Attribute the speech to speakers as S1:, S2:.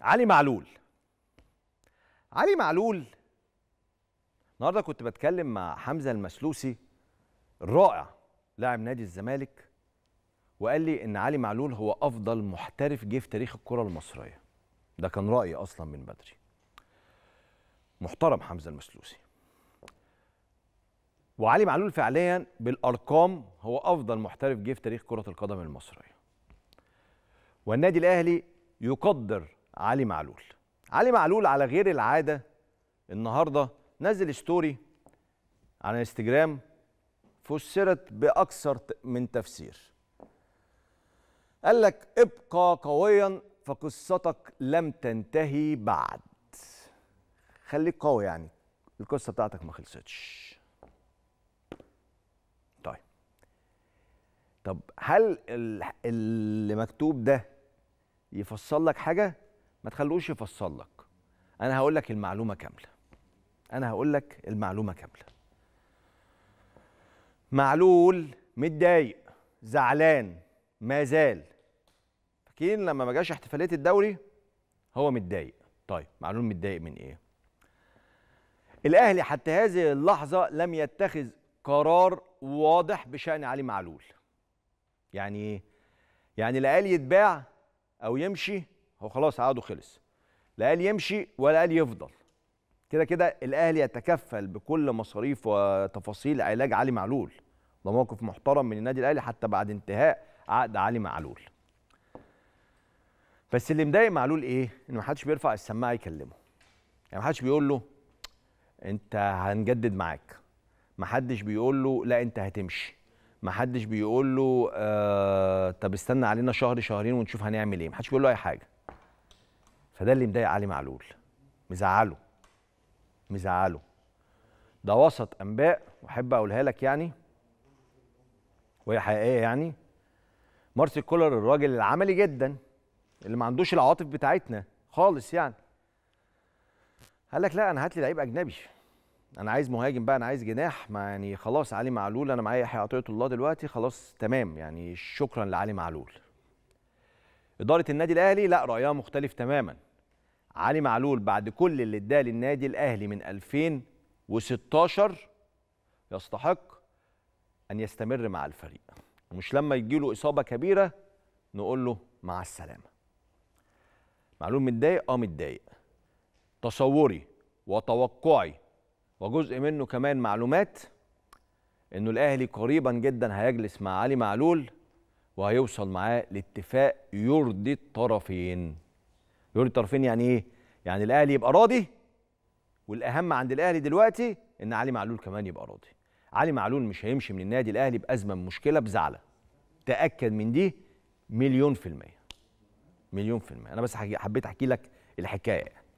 S1: علي معلول علي معلول النهارده كنت بتكلم مع حمزه المسلوسي الرائع لاعب نادي الزمالك وقال لي ان علي معلول هو افضل محترف جه في تاريخ الكره المصريه ده كان رايي اصلا من بدري محترم حمزه المسلوسي وعلي معلول فعليا بالارقام هو افضل محترف جه في تاريخ كره القدم المصريه والنادي الاهلي يقدر علي معلول علي معلول على غير العاده النهارده نزل ستوري على انستجرام فسرت باكثر من تفسير قال لك ابقى قويا فقصتك لم تنتهي بعد خليك قوي يعني القصه بتاعتك ما خلصتش طيب طب هل اللي مكتوب ده يفصل لك حاجه ما تخلوش يفصل لك انا هقول لك المعلومه كامله انا هقول لك المعلومه كامله معلول متضايق زعلان ما زال فاكرين لما ما جاش احتفاليه الدوري هو متضايق طيب معلول متضايق من ايه الاهلي حتى هذه اللحظه لم يتخذ قرار واضح بشان علي معلول يعني ايه يعني لا قال يتباع او يمشي هو خلاص عقده خلص لا قال يمشي ولا قال يفضل كده كده الاهلي يتكفل بكل مصاريف وتفاصيل علاج علي معلول ده موقف محترم من النادي الاهلي حتى بعد انتهاء عقد علي معلول بس اللي مضايق معلول ايه ان محدش بيرفع السماعه يكلمه يعني محدش بيقول له انت هنجدد معاك محدش بيقول له لا انت هتمشي محدش بيقول له آه طب استنى علينا شهر شهرين ونشوف هنعمل ايه محدش بيقول له اي حاجه فده اللي مضايق علي معلول مزعله مزعله ده وسط انباء واحب اقولها لك يعني وهي حقيقيه يعني مارسيل كولر الراجل العملي جدا اللي ما عندوش العواطف بتاعتنا خالص يعني قال لك لا انا هات لي لعيب اجنبي انا عايز مهاجم بقى انا عايز جناح ما يعني خلاص علي معلول انا معايا يحيى عطيه الله دلوقتي خلاص تمام يعني شكرا لعلي معلول اداره النادي الاهلي لا رايها مختلف تماما علي معلول بعد كل اللي اداه للنادي الاهلي من 2016 يستحق ان يستمر مع الفريق ومش لما يجي له اصابه كبيره نقول له مع السلامه معلول متضايق اه متضايق تصوري وتوقعي وجزء منه كمان معلومات انه الاهلي قريبا جدا هيجلس مع علي معلول وهيوصل معاه لاتفاق يرضي الطرفين يقول الطرفين يعني ايه؟ يعني الاهلي يبقى راضي والاهم عند الاهلي دلوقتي ان علي معلول كمان يبقى راضي. علي معلول مش هيمشي من النادي الاهلي بازمه بمشكله بزعله. تاكد من دي مليون في الميه. مليون في الميه، انا بس حبيت احكي لك الحكايه يعني.